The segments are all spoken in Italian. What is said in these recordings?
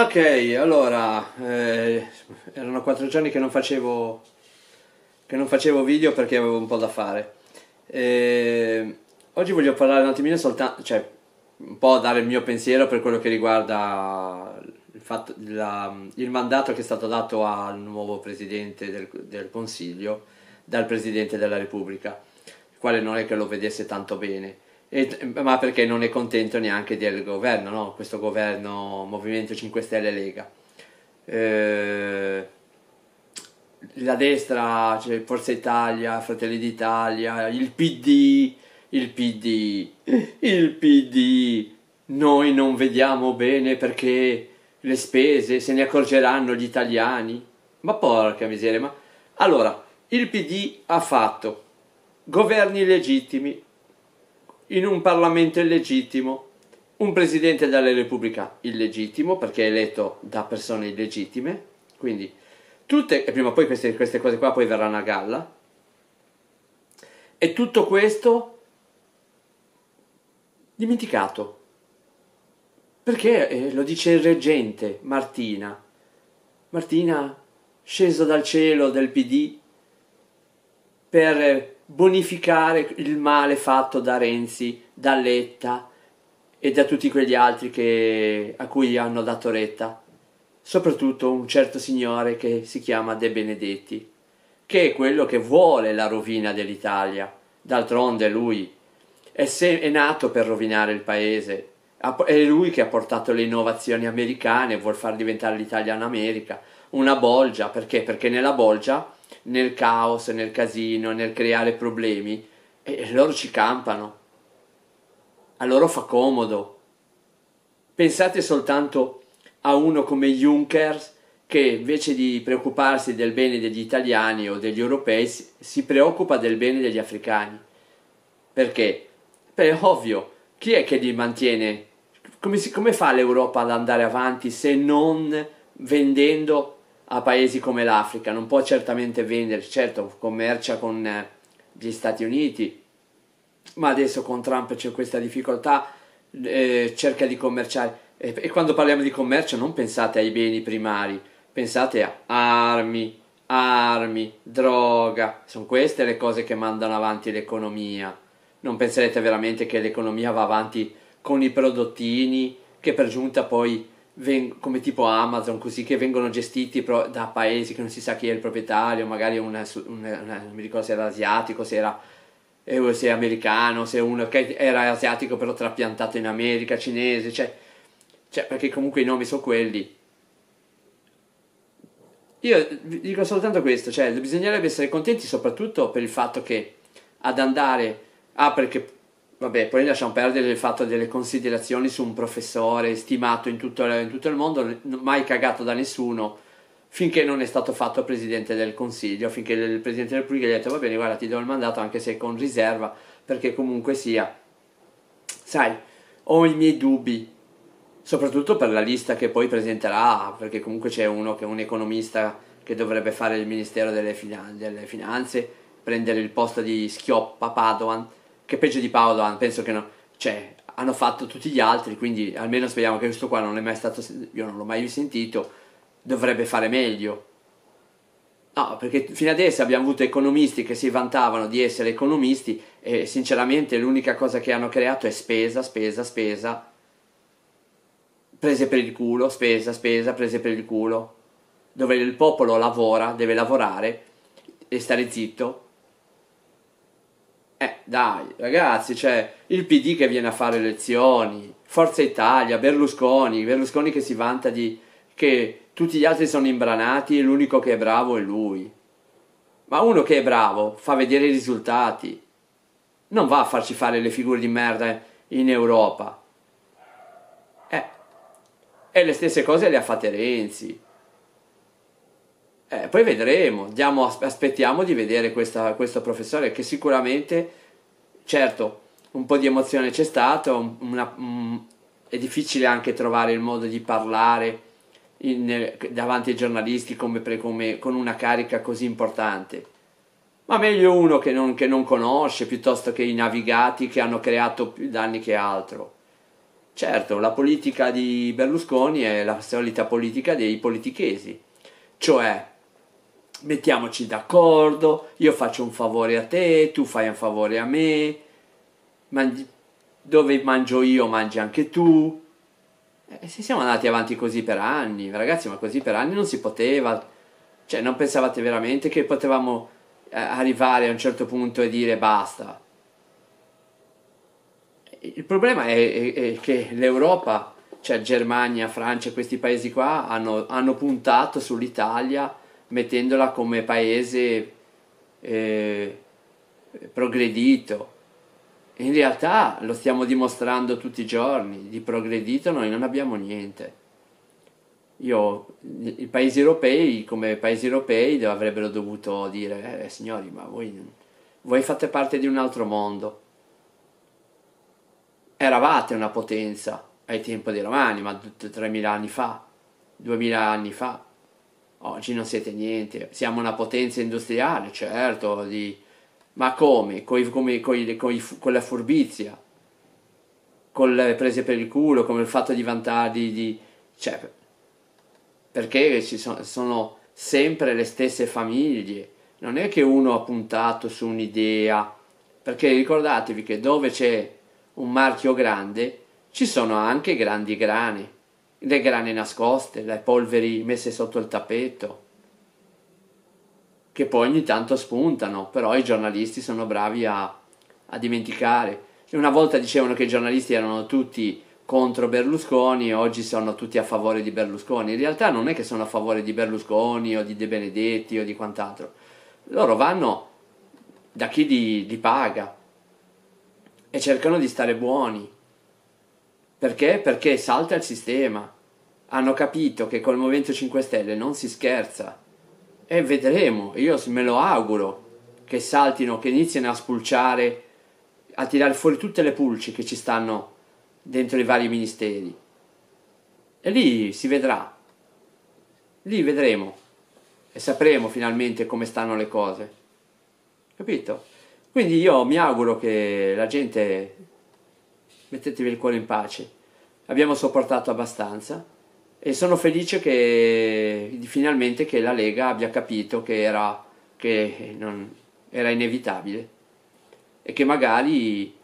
Ok, allora, eh, erano quattro giorni che non, facevo, che non facevo video perché avevo un po' da fare. E eh, oggi voglio parlare un attimino soltanto, cioè un po' dare il mio pensiero per quello che riguarda il, fatto, la, il mandato che è stato dato al nuovo Presidente del, del Consiglio dal Presidente della Repubblica, il quale non è che lo vedesse tanto bene. E, ma perché non è contento neanche del governo, no? questo governo Movimento 5 Stelle Lega. Eh, la destra, cioè Forza Italia, Fratelli d'Italia, il PD, il PD, il PD, noi non vediamo bene perché le spese se ne accorgeranno gli italiani. Ma porca miseria, ma... Allora, il PD ha fatto governi legittimi in un Parlamento illegittimo, un presidente della Repubblica illegittimo perché è eletto da persone illegittime, quindi tutte, e prima o poi queste, queste cose qua poi verranno a galla, e tutto questo dimenticato, perché eh, lo dice il reggente Martina, Martina sceso dal cielo del PD per bonificare il male fatto da Renzi, da Letta e da tutti quegli altri che, a cui hanno dato retta, soprattutto un certo signore che si chiama De Benedetti, che è quello che vuole la rovina dell'Italia. D'altronde lui è, se- è nato per rovinare il paese, è lui che ha portato le innovazioni americane, vuol far diventare l'Italia un'America, una bolgia, perché? Perché nella bolgia nel caos, nel casino, nel creare problemi, e loro ci campano. A loro fa comodo. Pensate soltanto a uno come Juncker che invece di preoccuparsi del bene degli italiani o degli europei si preoccupa del bene degli africani. Perché? Beh, ovvio, chi è che li mantiene? Come, si, come fa l'Europa ad andare avanti se non vendendo a paesi come l'Africa, non può certamente vendere, certo commercia con eh, gli Stati Uniti, ma adesso con Trump c'è questa difficoltà, eh, cerca di commerciare. E, e, quando parliamo di commercio non pensate ai beni primari, pensate a armi, armi, droga, sono queste le cose che mandano avanti l'economia. Non penserete veramente che l'economia va avanti con i prodottini che per giunta poi come tipo Amazon, così che vengono gestiti pro- da paesi che non si sa chi è il proprietario, magari una, una, una, non mi ricordo se era asiatico, se era eh, se americano, se uno che era asiatico però trapiantato in America, cinese, cioè, cioè perché comunque i nomi sono quelli. Io dico soltanto questo, cioè bisognerebbe essere contenti soprattutto per il fatto che ad andare, ah perché Vabbè, poi lasciamo perdere il fatto delle considerazioni su un professore stimato in tutto, in tutto il mondo, mai cagato da nessuno, finché non è stato fatto Presidente del Consiglio, finché il Presidente del Repubblica gli ha detto va bene, guarda, ti do il mandato anche se con riserva, perché comunque sia, sai, ho i miei dubbi, soprattutto per la lista che poi presenterà, perché comunque c'è uno che è un economista che dovrebbe fare il Ministero delle, Finan- delle Finanze, prendere il posto di Schioppa Padoan, che peggio di Paolo penso che no, cioè, hanno fatto tutti gli altri, quindi almeno speriamo che questo qua non è mai stato, io non l'ho mai sentito, dovrebbe fare meglio. No, perché fino adesso abbiamo avuto economisti che si vantavano di essere economisti e sinceramente l'unica cosa che hanno creato è spesa, spesa, spesa, prese per il culo, spesa, spesa, prese per il culo, dove il popolo lavora, deve lavorare e stare zitto dai, ragazzi, cioè, il PD che viene a fare lezioni, Forza Italia, Berlusconi, Berlusconi che si vanta di che tutti gli altri sono imbranati e l'unico che è bravo è lui. Ma uno che è bravo fa vedere i risultati. Non va a farci fare le figure di merda in Europa. Eh. E le stesse cose le ha fatte Renzi. Eh, poi vedremo, Diamo, aspettiamo di vedere questa, questo professore che sicuramente certo un po' di emozione c'è stata, mm, è difficile anche trovare il modo di parlare in, davanti ai giornalisti come, come, con una carica così importante. Ma meglio uno che non, che non conosce piuttosto che i navigati che hanno creato più danni che altro. Certo, la politica di Berlusconi è la solita politica dei politichesi, cioè mettiamoci d'accordo, io faccio un favore a te, tu fai un favore a me, mangi, dove mangio io mangi anche tu. E eh, se siamo andati avanti così per anni, ragazzi, ma così per anni non si poteva. Cioè, non pensavate veramente che potevamo eh, arrivare a un certo punto e dire basta. Il problema è, è, è che l'Europa, cioè Germania, Francia, questi paesi qua hanno, hanno puntato sull'Italia mettendola come paese eh, progredito. In realtà lo stiamo dimostrando tutti i giorni, di progredito noi non abbiamo niente. Io, i paesi europei, come paesi europei, avrebbero dovuto dire, eh, eh, signori, ma voi, voi fate parte di un altro mondo. Eravate una potenza ai tempi dei Romani, ma 3.000 anni fa, 2.000 anni fa Oggi non siete niente, siamo una potenza industriale, certo, di... ma come? Coi, come coi, coi, con la furbizia, con le prese per il culo, con il fatto di vantardi, di... Cioè, perché ci sono, sono sempre le stesse famiglie, non è che uno ha puntato su un'idea, perché ricordatevi che dove c'è un marchio grande ci sono anche grandi grani le grane nascoste, le polveri messe sotto il tappeto, che poi ogni tanto spuntano, però i giornalisti sono bravi a, a dimenticare. Una volta dicevano che i giornalisti erano tutti contro Berlusconi, oggi sono tutti a favore di Berlusconi. In realtà non è che sono a favore di Berlusconi o di De Benedetti o di quant'altro. Loro vanno da chi li, li paga e cercano di stare buoni perché? Perché salta il sistema. Hanno capito che col Movimento 5 Stelle non si scherza. E vedremo, io me lo auguro, che saltino, che inizino a spulciare, a tirare fuori tutte le pulci che ci stanno dentro i vari ministeri. E lì si vedrà. Lì vedremo e sapremo finalmente come stanno le cose. Capito? Quindi io mi auguro che la gente mettetevi il cuore in pace. Abbiamo sopportato abbastanza e sono felice che finalmente che la Lega abbia capito che era, che non, era inevitabile e che magari,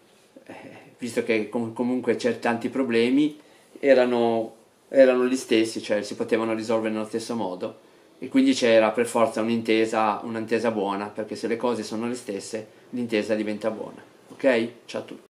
eh, visto che comunque c'erano tanti problemi, erano, erano gli stessi, cioè si potevano risolvere nello stesso modo e quindi c'era per forza un'intesa, un'intesa buona, perché se le cose sono le stesse, l'intesa diventa buona. Ok? Ciao a tutti.